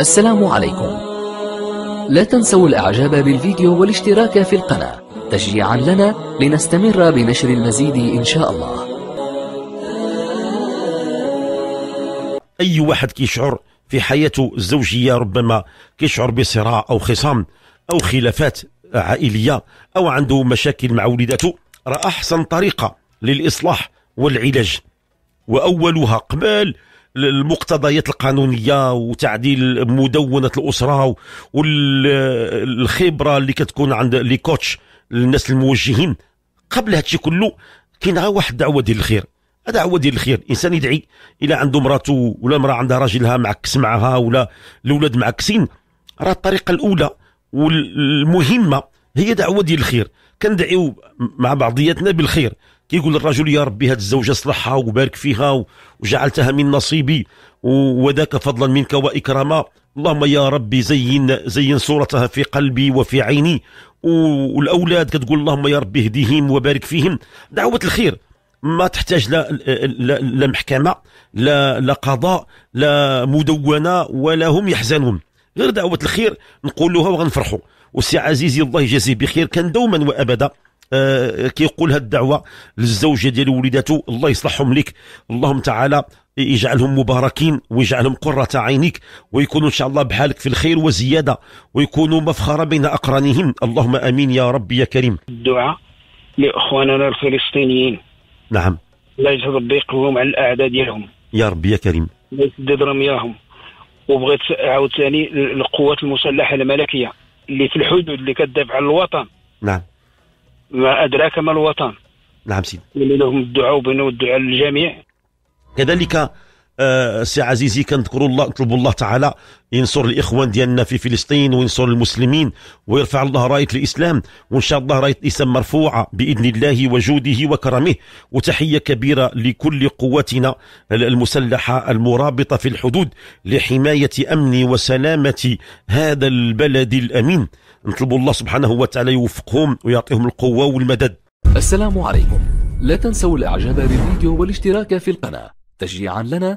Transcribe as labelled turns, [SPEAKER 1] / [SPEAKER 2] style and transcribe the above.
[SPEAKER 1] السلام عليكم لا تنسوا الاعجاب بالفيديو والاشتراك في القناة تشجيعا لنا لنستمر بنشر المزيد ان شاء الله
[SPEAKER 2] اي واحد كيشعر في حياته الزوجية ربما كيشعر بصراع او خصام او خلافات عائلية او عنده مشاكل مع وليداته راه احسن طريقة للاصلاح والعلاج واولها قبل المقتضيات القانونيه وتعديل مدونه الاسره والخبره اللي كتكون عند لي كوتش الناس الموجهين قبل هادشي كله كاين غير واحد الدعوه ديال الخير هذا ديال الخير الانسان يدعي الى عنده مراته ولا مرأة عندها راجلها معكس معها ولا الاولاد معكسين راه الطريقه الاولى والمهمه هي دعوه ديال الخير كندعيو مع بعضياتنا بالخير كيقول الرجل يا ربي هذه الزوجة صلحها وبارك فيها وجعلتها من نصيبي وذاك فضلا منك وإكراما اللهم يا ربي زين زين صورتها في قلبي وفي عيني والأولاد كتقول اللهم يا ربي اهديهم وبارك فيهم دعوة الخير ما تحتاج لا لا, لا محكمة لا, لا قضاء لا مدونة ولا هم يحزنون غير دعوة الخير نقولوها وغنفرحوا والسي عزيزي الله يجازيه بخير كان دوما وأبدا آه، كيقول هذه الدعوه للزوجه ديالي ووليداته الله يصلحهم لك اللهم تعالى يجعلهم مباركين ويجعلهم قرة عينك ويكونوا إن شاء الله بحالك في الخير وزيادة ويكونوا مفخرة بين أقرانهم اللهم أمين يا ربي يا كريم
[SPEAKER 1] الدعاء لإخواننا الفلسطينيين نعم لا يجهد ربي يقويهم على الأعداء ديالهم
[SPEAKER 2] يا ربي يا كريم
[SPEAKER 1] لا يسدد رمياهم وبغيت عاوتاني القوات المسلحة الملكية اللي في الحدود اللي كتدافع على الوطن نعم ما أدراك ما الوطن نعم سيدي ولهم الدعاء وبنوا الدعاء للجميع
[SPEAKER 2] كذلك آه، سي عزيزي كنذكروا الله نطلبوا الله تعالى ينصر الاخوان ديالنا في فلسطين وينصر المسلمين ويرفع الله رايه الاسلام وان شاء الله رايه الاسلام مرفوعه باذن الله وجوده وكرمه وتحيه كبيره لكل قواتنا المسلحه المرابطه في الحدود لحمايه امن وسلامه هذا البلد الامين نطلب الله سبحانه وتعالى يوفقهم
[SPEAKER 1] ويعطيهم القوه والمدد السلام عليكم لا تنسوا الاعجاب بالفيديو والاشتراك في القناه تشجيعا لنا